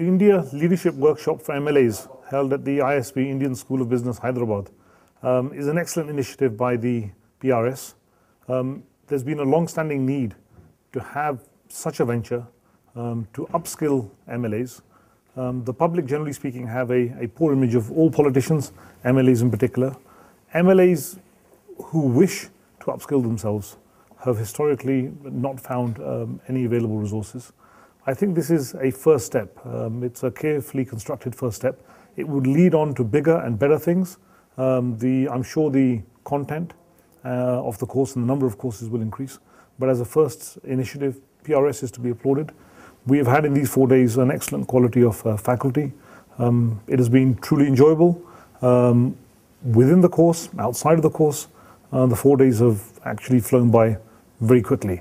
The India Leadership Workshop for MLAs, held at the ISB Indian School of Business, Hyderabad, um, is an excellent initiative by the PRS. Um, there's been a long-standing need to have such a venture um, to upskill MLAs. Um, the public, generally speaking, have a, a poor image of all politicians, MLAs in particular. MLAs who wish to upskill themselves have historically not found um, any available resources. I think this is a first step. Um, it's a carefully constructed first step. It would lead on to bigger and better things. Um, the, I'm sure the content uh, of the course and the number of courses will increase. But as a first initiative, PRS is to be applauded. We have had in these four days an excellent quality of uh, faculty. Um, it has been truly enjoyable um, within the course, outside of the course. Uh, the four days have actually flown by very quickly.